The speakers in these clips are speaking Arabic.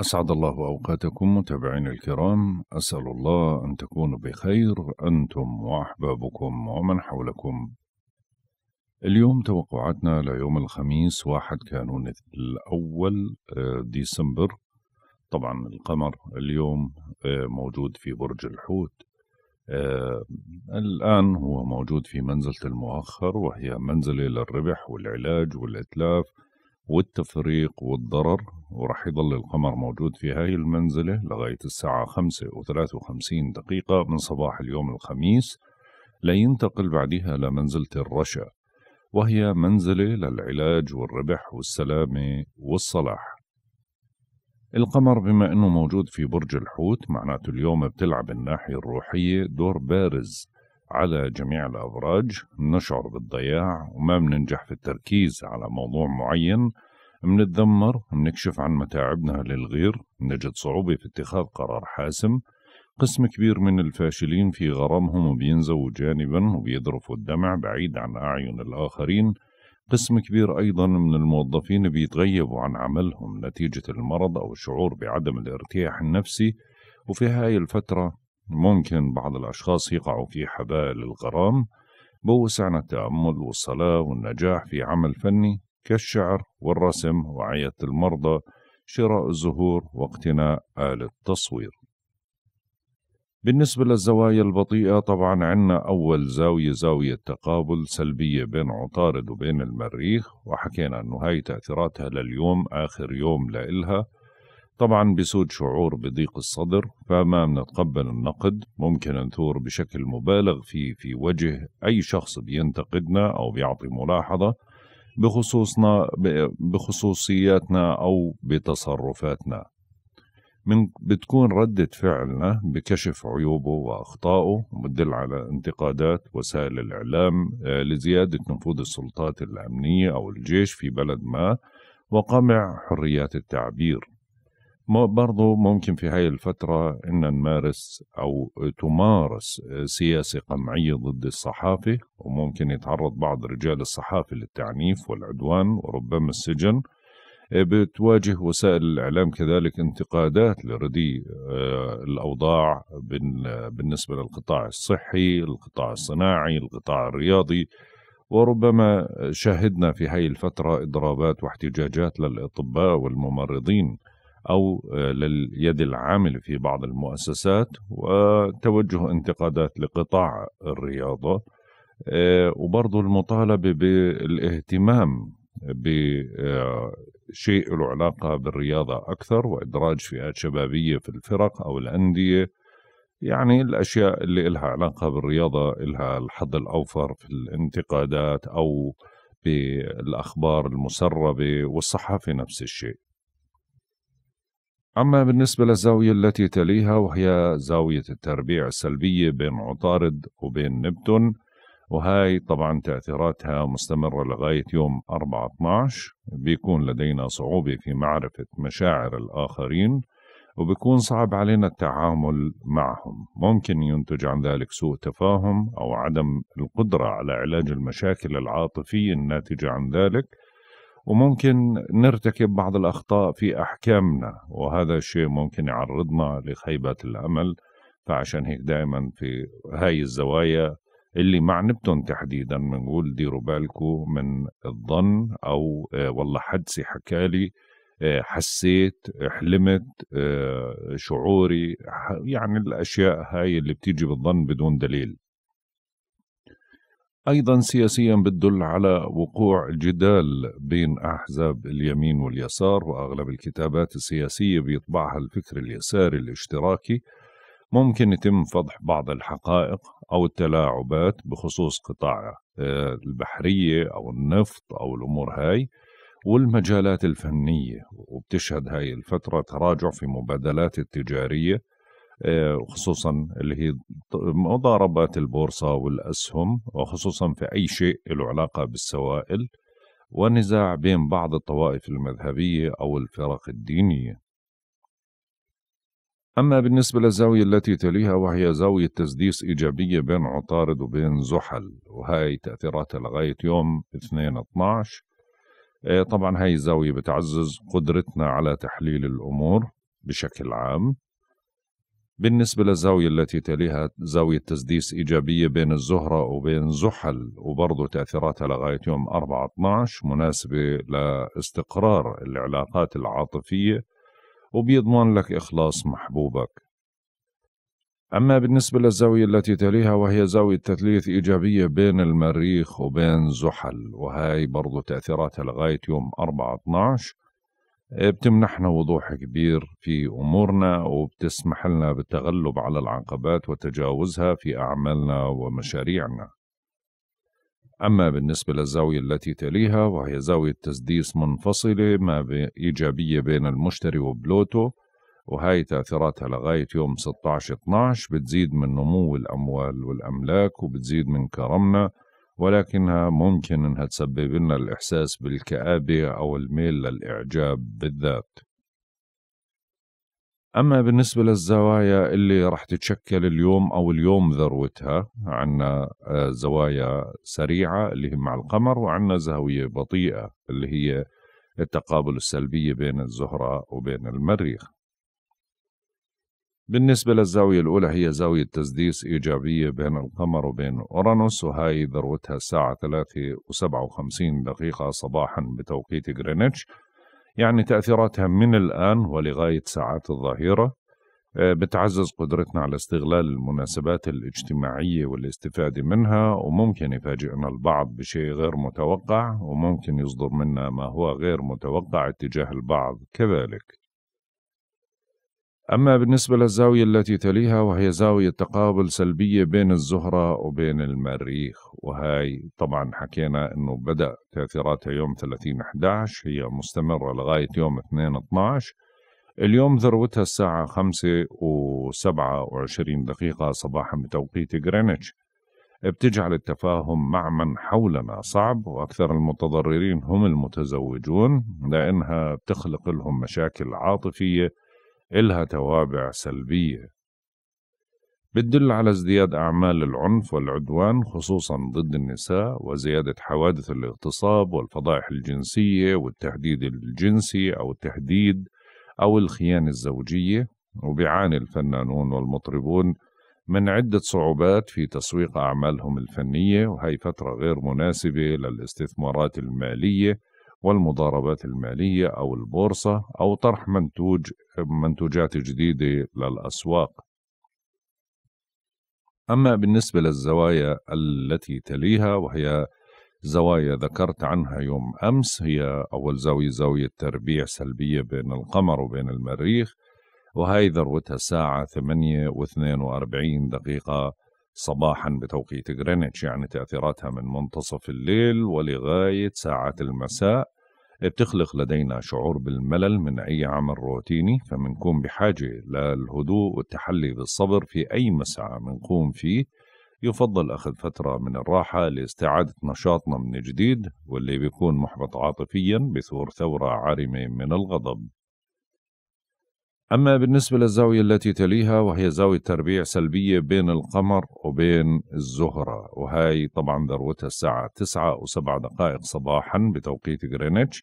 أسعد الله أوقاتكم متابعين الكرام أسأل الله أن تكونوا بخير أنتم وأحبابكم ومن حولكم اليوم توقعاتنا ليوم الخميس واحد كانون الأول آه، ديسمبر طبعا القمر اليوم آه، موجود في برج الحوت آه، الآن هو موجود في منزلة المؤخر وهي منزلة للربح والعلاج والإتلاف والتفريق والضرر وراح يضل القمر موجود في هاي المنزلة لغاية الساعة 5 و53 دقيقة من صباح اليوم الخميس لينتقل بعدها لمنزلة الرشا وهي منزلة للعلاج والربح والسلامة والصلاح القمر بما أنه موجود في برج الحوت معناته اليوم بتلعب الناحية الروحية دور بارز على جميع الأبراج نشعر بالضياع وما بننجح في التركيز على موضوع معين بنتذمر بنكشف عن متاعبنا للغير نجد صعوبة في اتخاذ قرار حاسم قسم كبير من الفاشلين في غرامهم وبينزوا جانبا وبيذرفوا الدمع بعيد عن أعين الآخرين قسم كبير أيضا من الموظفين بيتغيبوا عن عملهم نتيجة المرض أو الشعور بعدم الارتياح النفسي وفي هاي الفترة ممكن بعض الأشخاص يقعوا في حبائل الغرام بوسعنا التأمل والصلاة والنجاح في عمل فني كالشعر والرسم وعية المرضى شراء الزهور واقتناء آلة تصوير بالنسبة للزوايا البطيئة طبعا عنا أول زاوية زاوية تقابل سلبية بين عطارد وبين المريخ وحكينا أنه هاي تأثيراتها لليوم آخر يوم لإلها طبعا بسود شعور بضيق الصدر فما بنتقبل النقد ممكن نثور بشكل مبالغ فيه في وجه أي شخص بينتقدنا أو بيعطي ملاحظة بخصوصنا بخصوصياتنا أو بتصرفاتنا من بتكون ردة فعلنا بكشف عيوبه وأخطائه بتدل على انتقادات وسائل الإعلام آه، لزيادة نفوذ السلطات الأمنية أو الجيش في بلد ما وقمع حريات التعبير برضو ممكن في هاي الفترة أن نمارس أو تمارس آه، سياسة قمعية ضد الصحافة وممكن يتعرض بعض رجال الصحافة للتعنيف والعدوان وربما السجن آه، بتواجه وسائل الإعلام كذلك انتقادات لردي آه، الأوضاع بالنسبة للقطاع الصحي القطاع الصناعي القطاع الرياضي وربما شاهدنا في هاي الفترة إضرابات واحتجاجات للأطباء والممرضين أو آه، لليد العامل في بعض المؤسسات وتوجه انتقادات لقطاع الرياضة آه، وبرضه المطالبة بالاهتمام بشيء آه، له علاقة بالرياضة أكثر وإدراج فئات شبابية في الفرق أو الأندية يعني الأشياء اللي إلها علاقة بالرياضة إلها الحظ الأوفر في الانتقادات أو بالأخبار المسربة والصحافة نفس الشيء أما بالنسبة للزاوية التي تليها وهي زاوية التربيع السلبية بين عطارد وبين نبتون وهاي طبعا تأثيراتها مستمرة لغاية يوم 4-12 بيكون لدينا صعوبة في معرفة مشاعر الآخرين وبيكون صعب علينا التعامل معهم ممكن ينتج عن ذلك سوء تفاهم أو عدم القدرة على علاج المشاكل العاطفية الناتجة عن ذلك وممكن نرتكب بعض الأخطاء في أحكامنا وهذا الشيء ممكن يعرضنا لخيبة الأمل فعشان هيك دائما في هاي الزوايا اللي مع نبتون تحديدا بنقول ديروا بالكم من الظن او آه، والله حدسي حكالي آه، حسيت حلمت آه، شعوري يعني الاشياء هاي اللي بتيجي بالظن بدون دليل أيضا سياسيا بتدل على وقوع جدال بين أحزاب اليمين واليسار وأغلب الكتابات السياسية بيطبعها الفكر اليساري الاشتراكي ممكن يتم فضح بعض الحقائق أو التلاعبات بخصوص قطاع آه، البحرية أو النفط أو الأمور هاي والمجالات الفنية وبتشهد هاي الفترة تراجع في مبادلات التجارية آه، وخصوصا اللي هي مضاربات البورصة والأسهم وخصوصا في أي شيء له علاقة بالسوائل ونزاع بين بعض الطوائف المذهبية أو الفرق الدينية أما بالنسبة للزاوية التي تليها وهي زاوية تسديس إيجابية بين عطارد وبين زحل وهي تأثيراتها لغاية يوم 2 12 آه، طبعا هاي الزاوية بتعزز قدرتنا على تحليل الأمور بشكل عام بالنسبة للزاوية التي تليها زاوية تسديس إيجابية بين الزهرة وبين زحل وبرضه تأثيراتها لغاية يوم 4-12 مناسبة لاستقرار العلاقات العاطفية وبيضمن لك إخلاص محبوبك أما بالنسبة للزاوية التي تليها وهي زاوية تثليث إيجابية بين المريخ وبين زحل وهي برضو تأثيراتها لغاية يوم 4-12 آه، بتمنحنا وضوح كبير في امورنا وبتسمح لنا بالتغلب على العقبات وتجاوزها في اعمالنا ومشاريعنا. اما بالنسبه للزاويه التي تليها وهي زاويه تسديس منفصله ما ايجابيه بين المشتري وبلوتو وهي تأثيراتها لغاية يوم 16-12 بتزيد من نمو الأموال والأملاك وبتزيد من كرمنا ولكنها ممكن أنها تسبب لنا الإحساس بالكآبة أو الميل للإعجاب بالذات أما بالنسبة للزوايا اللي رح تتشكل اليوم أو اليوم ذروتها عنا آه، زوايا سريعة اللي هي مع القمر وعنا زاوية بطيئة اللي هي التقابل السلبية بين الزهرة وبين المريخ بالنسبة للزاوية الأولى هي زاوية تسديس إيجابية بين القمر وبين أورانوس وهاي ذروتها الساعة 3 و57 دقيقة صباحا بتوقيت غرينتش يعني تأثيراتها من الآن ولغاية ساعات الظهيرة آه، بتعزز قدرتنا على استغلال المناسبات الاجتماعية والاستفادة منها وممكن يفاجئنا البعض بشيء غير متوقع وممكن يصدر منا ما هو غير متوقع اتجاه البعض كذلك أما بالنسبة للزاوية التي تليها وهي زاوية تقابل سلبية بين الزهرة وبين المريخ وهي طبعا حكينا أنه بدأ تأثيراتها يوم 30 11 هي مستمرة لغاية يوم 2 12 اليوم ذروتها الساعة 5 و27 دقيقة صباحا بتوقيت غرينتش بتجعل التفاهم مع من حولنا صعب وأكثر المتضررين هم المتزوجون لأنها بتخلق لهم مشاكل عاطفية إلها توابع سلبية بتدل على ازدياد أعمال العنف والعدوان خصوصا ضد النساء وزيادة حوادث الاغتصاب والفضائح الجنسية والتهديد الجنسي أو التهديد أو الخيانة الزوجية وبيعاني الفنانون والمطربون من عدة صعوبات في تسويق أعمالهم الفنية وهي فترة غير مناسبة للاستثمارات المالية والمضاربات المالية أو البورصة أو طرح منتوج منتوجات جديدة للأسواق أما بالنسبة للزوايا التي تليها وهي زوايا ذكرت عنها يوم أمس هي أول زاوية زاوية تربيع سلبية بين القمر وبين المريخ وهي ذروتها الساعة 8 و42 دقيقة صباحا بتوقيت غرينتش يعني تأثيراتها من منتصف الليل ولغاية ساعات المساء بتخلق لدينا شعور بالملل من أي عمل روتيني فمنكون بحاجة للهدوء والتحلي بالصبر في أي مسعى منقوم فيه يفضل أخذ فترة من الراحة لاستعادة نشاطنا من جديد واللي بيكون محبط عاطفيا بثور ثورة عارمة من الغضب أما بالنسبة للزاوية التي تليها وهي زاوية تربيع سلبية بين القمر وبين الزهرة وهي طبعا ذروتها الساعة 9 و7 دقائق صباحا بتوقيت غرينتش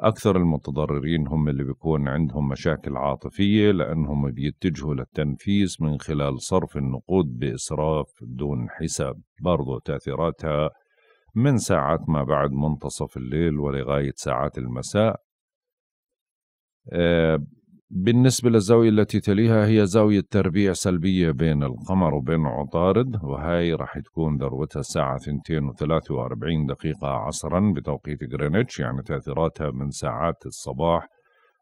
أكثر المتضررين هم اللي بيكون عندهم مشاكل عاطفية لأنهم بيتجهوا للتنفيس من خلال صرف النقود بإسراف دون حساب برضو تأثيراتها من ساعات ما بعد منتصف الليل ولغاية ساعات المساء آه، بالنسبة للزاوية التي تليها هي زاوية تربيع سلبية بين القمر وبين عطارد وهي راح تكون ذروتها الساعة 2:43 دقيقة عصرا بتوقيت غرينتش يعني تأثيراتها من ساعات الصباح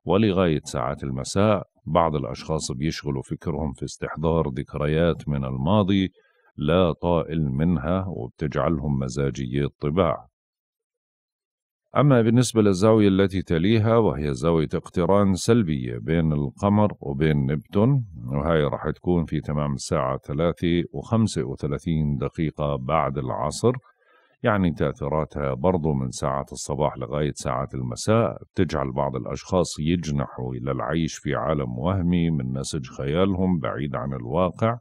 ولغاية ساعات المساء بعض الأشخاص بيشغلوا فكرهم في استحضار ذكريات من الماضي لا طائل منها وبتجعلهم مزاجيي الطباع أما بالنسبة للزاوية التي تليها وهي زاوية اقتران سلبية بين القمر وبين نبتون وهي راح تكون في تمام الساعة ثلاثة وخمسة وثلاثين دقيقة بعد العصر يعني تأثيراتها برضو من ساعة الصباح لغاية ساعة المساء تجعل بعض الأشخاص يجنحوا إلى العيش في عالم وهمي من نسج خيالهم بعيد عن الواقع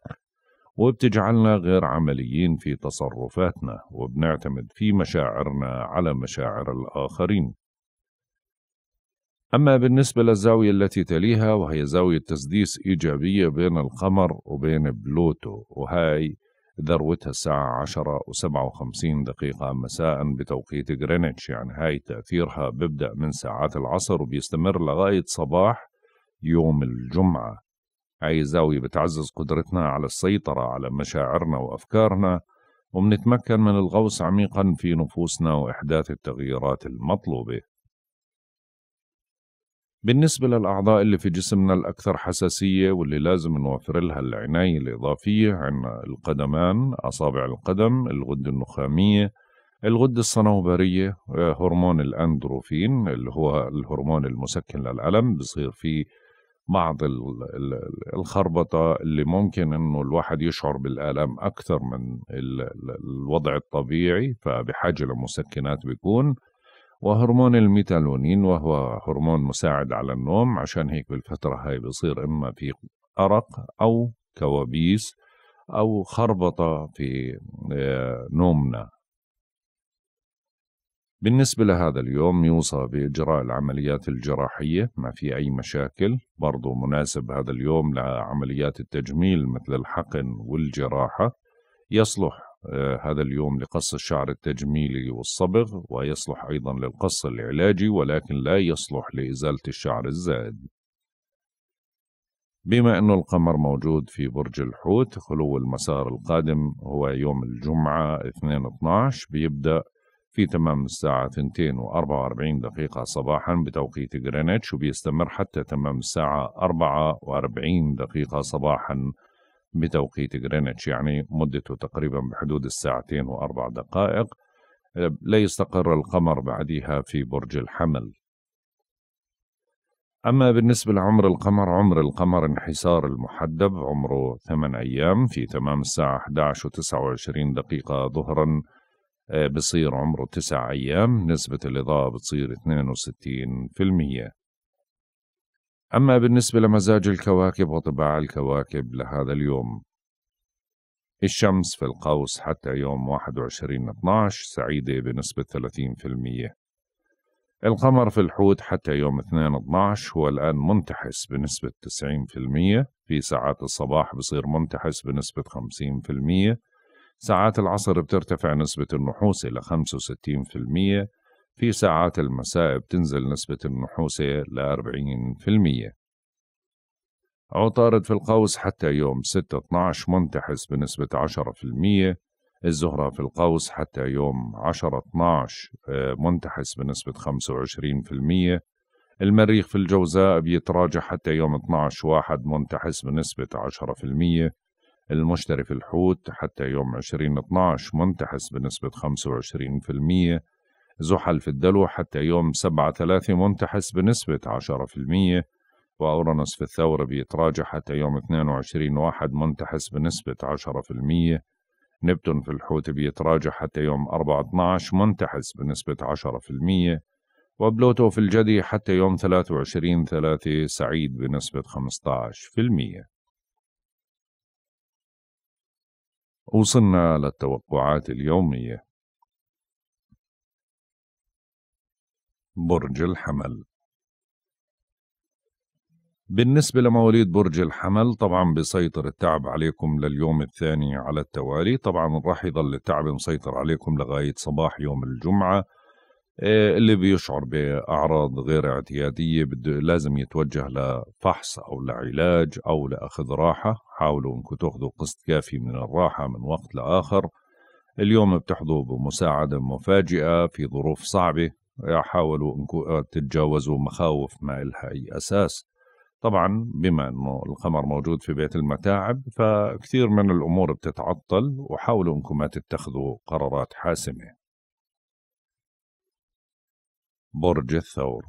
وبتجعلنا غير عمليين في تصرفاتنا وبنعتمد في مشاعرنا على مشاعر الآخرين أما بالنسبة للزاوية التي تليها وهي زاوية تسديس إيجابية بين القمر وبين بلوتو وهاي ذروتها الساعة 10 و57 دقيقة مساء بتوقيت غرينتش يعني هاي تأثيرها ببدأ من ساعات العصر وبيستمر لغاية صباح يوم الجمعة هاي الزاوية بتعزز قدرتنا على السيطرة على مشاعرنا وأفكارنا وبنتمكن من الغوص عميقا في نفوسنا وإحداث التغييرات المطلوبة بالنسبة للأعضاء اللي في جسمنا الأكثر حساسية واللي لازم نوفر لها العناية الإضافية عنا القدمان أصابع القدم الغدة النخامية الغدة الصنوبرية آه، هرمون الأندروفين اللي هو الهرمون المسكن للألم بصير فيه بعض الخربطه اللي ممكن انه الواحد يشعر بالالم اكثر من الوضع الطبيعي فبحاجه لمسكنات بيكون وهرمون الميتالونين وهو هرمون مساعد على النوم عشان هيك بالفتره هاي بصير اما في ارق او كوابيس او خربطه في آه، نومنا بالنسبة لهذا اليوم يوصى بإجراء العمليات الجراحية ما في أي مشاكل برضو مناسب هذا اليوم لعمليات التجميل مثل الحقن والجراحة يصلح آه، هذا اليوم لقص الشعر التجميلي والصبغ ويصلح أيضا للقص العلاجي ولكن لا يصلح لإزالة الشعر الزائد بما أن القمر موجود في برج الحوت خلو المسار القادم هو يوم الجمعة 2-12 بيبدأ في تمام الساعة 2:44 دقيقة صباحا بتوقيت غرينتش وبيستمر حتى تمام الساعة 44 دقيقة صباحا بتوقيت غرينتش يعني مدته تقريبا بحدود الساعتين وأربع دقائق لا يستقر القمر بعدها في برج الحمل أما بالنسبة لعمر القمر عمر القمر انحسار المحدب عمره ثمان أيام في تمام الساعة 11 و29 دقيقة ظهراً آه، بصير عمره تسع أيام نسبة الإضاءة بتصير 62% أما بالنسبة لمزاج الكواكب وطباع الكواكب لهذا اليوم الشمس في القوس حتى يوم 21 12 سعيدة بنسبة 30% القمر في الحوت حتى يوم 2 12 هو الآن منتحس بنسبة 90% في ساعات الصباح بصير منتحس بنسبة 50% ساعات العصر بترتفع نسبة النحوسة إلى 65% في ساعات المساء بتنزل نسبة النحوسة إلى 40% عطارد في القوس حتى يوم 6/12 منتحس بنسبة 10% الزهرة في القوس حتى يوم 10/12 آه، منتحس بنسبة 25% المريخ في الجوزاء بيتراجع حتى يوم 12/1 منتحس بنسبة 10% المشتري في الحوت حتى يوم 20/12 منتحس بنسبة 25% زحل في الدلو حتى يوم 7/3 منتحس بنسبة 10% وأورانوس في الثورة بيتراجع حتى يوم 22/1 منتحس بنسبة 10% نبتون في الحوت بيتراجع حتى يوم 4/12 منتحس بنسبة 10% وبلوتو في الجدي حتى يوم 23 3 سعيد بنسبة 15% وصلنا للتوقعات اليومية برج الحمل بالنسبة لمواليد برج الحمل طبعا بيسيطر التعب عليكم لليوم الثاني على التوالي طبعا راح يضل التعب مسيطر عليكم لغاية صباح يوم الجمعة آه، اللي بيشعر باعراض غير اعتياديه بده لازم يتوجه لفحص او لعلاج او لاخذ راحه حاولوا انكم تاخذوا قسط كافي من الراحه من وقت لاخر اليوم بتحظوا بمساعده مفاجئه في ظروف صعبه آه، حاولوا انكم آه، تتجاوزوا مخاوف ما إلها اي اساس طبعا بما انه القمر موجود في بيت المتاعب فكثير من الامور بتتعطل وحاولوا انكم ما تتخذوا قرارات حاسمه برج الثور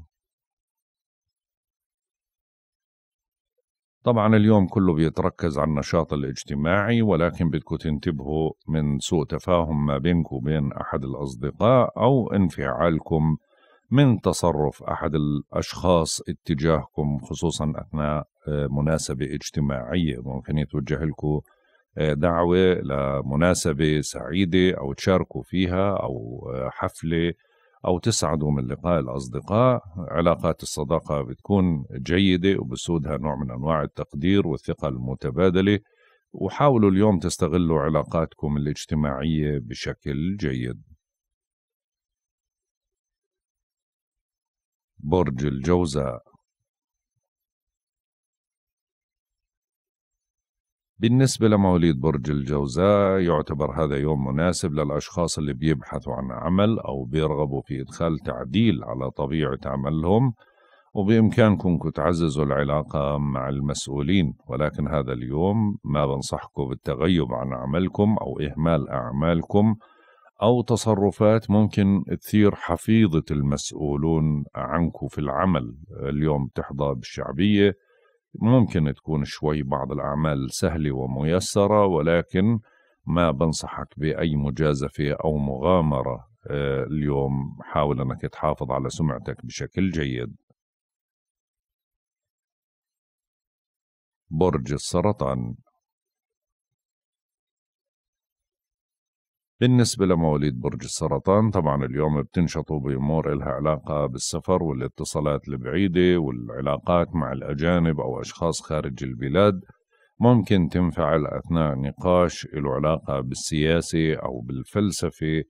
طبعا اليوم كله بيتركز على النشاط الاجتماعي ولكن بدكم تنتبهوا من سوء تفاهم ما بينك وبين أحد الأصدقاء أو انفعالكم من تصرف أحد الأشخاص اتجاهكم خصوصا أثناء آه، مناسبة اجتماعية ممكن يتوجه لكم آه، دعوة لمناسبة سعيدة أو تشاركوا فيها أو آه، حفلة أو تسعدوا من لقاء الأصدقاء علاقات الصداقة بتكون جيدة وبسودها نوع من أنواع التقدير والثقة المتبادلة وحاولوا اليوم تستغلوا علاقاتكم الاجتماعية بشكل جيد برج الجوزاء بالنسبة لمواليد برج الجوزاء يعتبر هذا يوم مناسب للأشخاص اللي بيبحثوا عن عمل أو بيرغبوا في إدخال تعديل على طبيعة عملهم وبإمكانكم تعززوا العلاقة مع المسؤولين ولكن هذا اليوم ما بنصحكم بالتغيب عن عملكم أو إهمال أعمالكم أو تصرفات ممكن تثير حفيظة المسؤولون عنكم في العمل اليوم تحظى بالشعبية ممكن تكون شوي بعض الأعمال سهلة وميسرة ولكن ما بنصحك بأي مجازفة أو مغامرة آه، اليوم حاول أنك تحافظ على سمعتك بشكل جيد برج السرطان بالنسبة لمواليد برج السرطان طبعا اليوم بتنشطوا بأمور إلها علاقة بالسفر والاتصالات البعيدة والعلاقات مع الأجانب أو أشخاص خارج البلاد ممكن تنفعل أثناء نقاش له علاقة بالسياسة أو بالفلسفة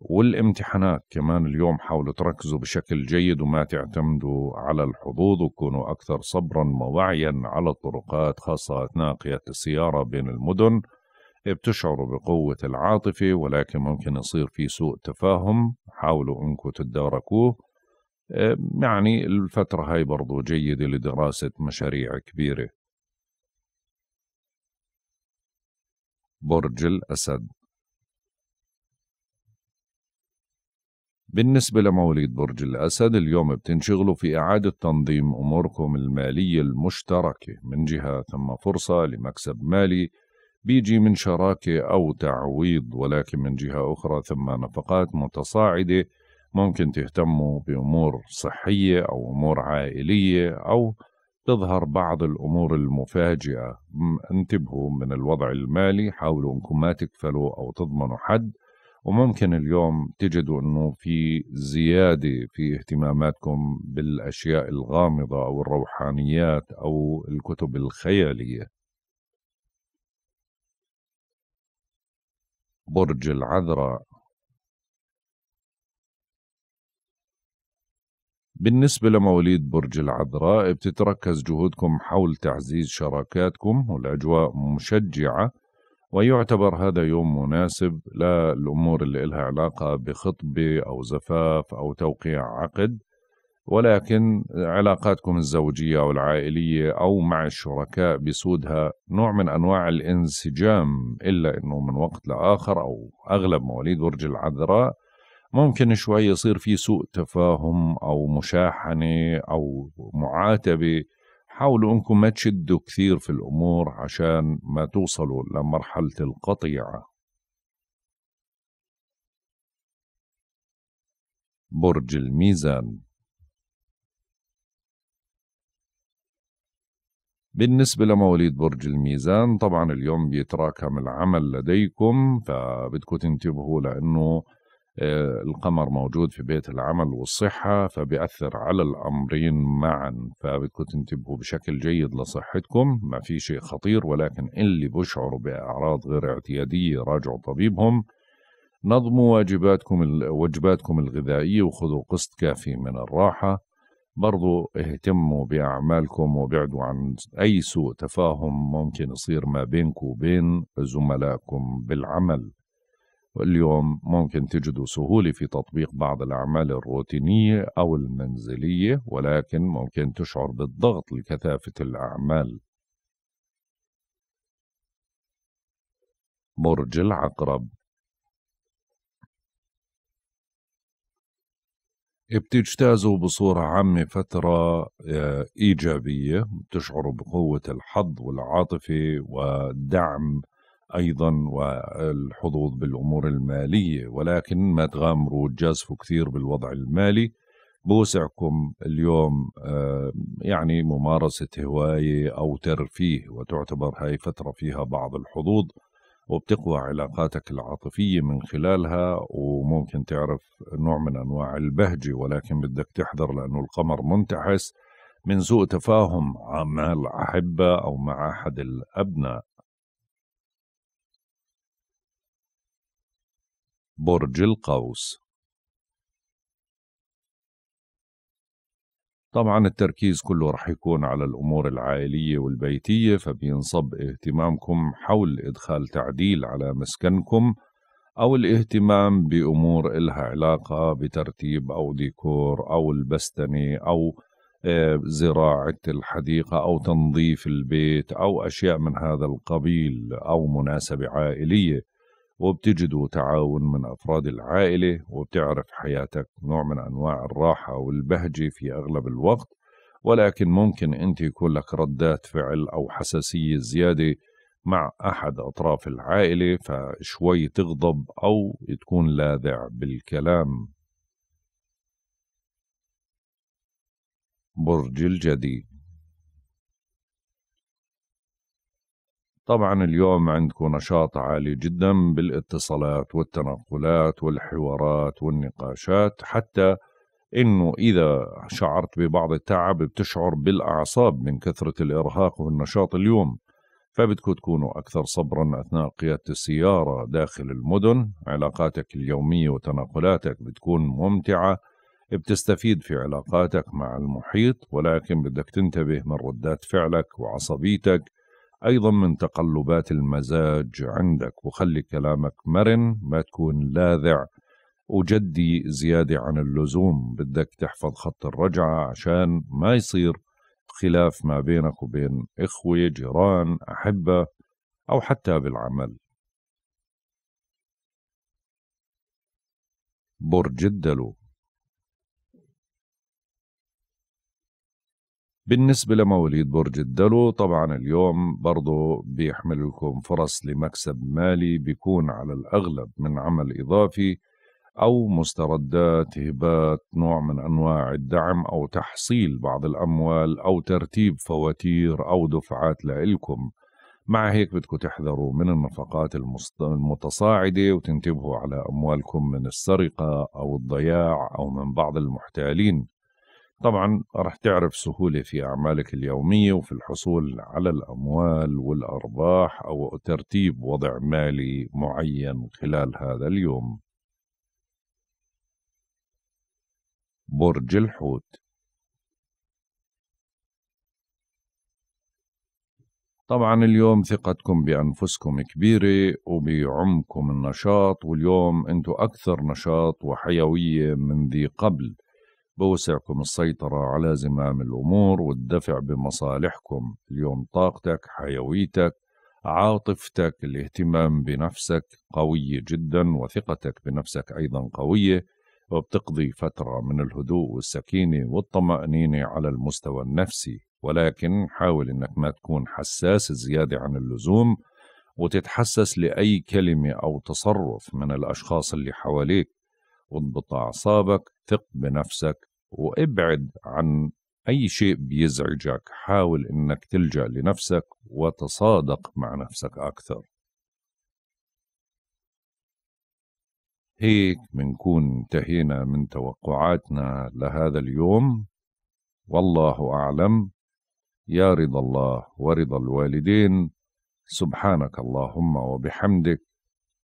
والامتحانات كمان اليوم حاولوا تركزوا بشكل جيد وما تعتمدوا على الحظوظ وكونوا أكثر صبرا ووعيا على الطرقات خاصة أثناء قيادة السيارة بين المدن بتشعروا بقوة العاطفة ولكن ممكن يصير في سوء تفاهم حاولوا انكم تتداركوه آه، يعني الفترة هاي برضو جيدة لدراسة مشاريع كبيرة برج الأسد بالنسبة لمواليد برج الأسد اليوم بتنشغلوا في إعادة تنظيم أموركم المالية المشتركة من جهة ثم فرصة لمكسب مالي بيجي من شراكة أو تعويض ولكن من جهة أخرى ثم نفقات متصاعدة ممكن تهتموا بأمور صحية أو أمور عائلية أو تظهر بعض الأمور المفاجئة انتبهوا من الوضع المالي حاولوا أنكم ما تكفلوا أو تضمنوا حد وممكن اليوم تجدوا أنه في زيادة في اهتماماتكم بالأشياء الغامضة أو الروحانيات أو الكتب الخيالية برج العذراء بالنسبة لمواليد برج العذراء بتتركز جهودكم حول تعزيز شراكاتكم والأجواء مشجعة ويعتبر هذا يوم مناسب للأمور اللي إلها علاقة بخطبة أو زفاف أو توقيع عقد ولكن علاقاتكم الزوجية أو العائلية أو مع الشركاء بسودها نوع من أنواع الانسجام إلا أنه من وقت لآخر أو أغلب مواليد برج العذراء ممكن شوي يصير في سوء تفاهم أو مشاحنة أو معاتبة حاولوا أنكم ما تشدوا كثير في الأمور عشان ما توصلوا لمرحلة القطيعة برج الميزان بالنسبة لمواليد برج الميزان طبعا اليوم بيتراكم العمل لديكم فبدكم تنتبهوا لأنه آه، القمر موجود في بيت العمل والصحة فبيأثر على الأمرين معا فبدكم تنتبهوا بشكل جيد لصحتكم ما في شيء خطير ولكن اللي بشعروا بأعراض غير اعتيادية راجعوا طبيبهم نظموا واجباتكم وجباتكم الغذائية وخذوا قسط كافي من الراحة برضو اهتموا بأعمالكم وابعدوا عن أي سوء تفاهم ممكن يصير ما بينكم وبين زملائكم بالعمل اليوم ممكن تجدوا سهولة في تطبيق بعض الأعمال الروتينية أو المنزلية ولكن ممكن تشعر بالضغط لكثافة الأعمال برج العقرب بتجتازوا بصورة عامة فترة آه، إيجابية بتشعروا بقوة الحظ والعاطفة ودعم أيضا والحظوظ بالأمور المالية ولكن ما تغامروا وتجازفوا كثير بالوضع المالي بوسعكم اليوم آه، يعني ممارسة هواية أو ترفيه وتعتبر هاي فترة فيها بعض الحظوظ وبتقوى علاقاتك العاطفية من خلالها وممكن تعرف نوع من أنواع البهجة ولكن بدك تحذر لأنه القمر منتحس من سوء تفاهم مع الأحبة أو مع أحد الأبناء برج القوس طبعا التركيز كله رح يكون على الأمور العائلية والبيتية فبينصب اهتمامكم حول إدخال تعديل على مسكنكم أو الاهتمام بأمور إلها علاقة بترتيب أو ديكور أو البستنة أو آه، زراعة الحديقة أو تنظيف البيت أو أشياء من هذا القبيل أو مناسبة عائلية وبتجدوا تعاون من أفراد العائلة وبتعرف حياتك نوع من أنواع الراحة والبهجة في أغلب الوقت ولكن ممكن أنت يكون لك ردات فعل أو حساسية زيادة مع أحد أطراف العائلة فشوي تغضب أو تكون لاذع بالكلام برج الجدي طبعا اليوم عندكم نشاط عالي جدا بالاتصالات والتنقلات والحوارات والنقاشات حتى انه اذا شعرت ببعض التعب بتشعر بالاعصاب من كثره الارهاق والنشاط اليوم فبدكم تكونوا اكثر صبرا اثناء قياده السياره داخل المدن علاقاتك اليوميه وتنقلاتك بتكون ممتعه بتستفيد في علاقاتك مع المحيط ولكن بدك تنتبه من ردات فعلك وعصبيتك أيضا من تقلبات المزاج عندك وخلي كلامك مرن ما تكون لاذع وجدي زيادة عن اللزوم بدك تحفظ خط الرجعة عشان ما يصير خلاف ما بينك وبين إخوة جيران أحبة أو حتى بالعمل برج الدلو بالنسبة لمواليد برج الدلو طبعا اليوم برضو بيحمل لكم فرص لمكسب مالي بيكون على الأغلب من عمل إضافي أو مستردات هبات نوع من أنواع الدعم أو تحصيل بعض الأموال أو ترتيب فواتير أو دفعات لإلكم مع هيك بدكم تحذروا من النفقات المتصاعدة وتنتبهوا على أموالكم من السرقة أو الضياع أو من بعض المحتالين طبعا راح تعرف سهولة في أعمالك اليومية وفي الحصول على الأموال والأرباح أو ترتيب وضع مالي معين خلال هذا اليوم برج الحوت طبعا اليوم ثقتكم بأنفسكم كبيرة وبعمكم النشاط واليوم أنتوا أكثر نشاط وحيوية من ذي قبل بوسعكم السيطرة على زمام الأمور والدفع بمصالحكم اليوم طاقتك حيويتك عاطفتك الاهتمام بنفسك قوية جدا وثقتك بنفسك أيضا قوية وبتقضي فترة من الهدوء والسكينة والطمأنينة على المستوى النفسي ولكن حاول أنك ما تكون حساس زيادة عن اللزوم وتتحسس لأي كلمة أو تصرف من الأشخاص اللي حواليك واضبط أعصابك ثق بنفسك وابعد عن أي شيء بيزعجك حاول إنك تلجأ لنفسك وتصادق مع نفسك أكثر هيك منكون انتهينا من توقعاتنا لهذا اليوم والله أعلم يا رضا الله ورضا الوالدين سبحانك اللهم وبحمدك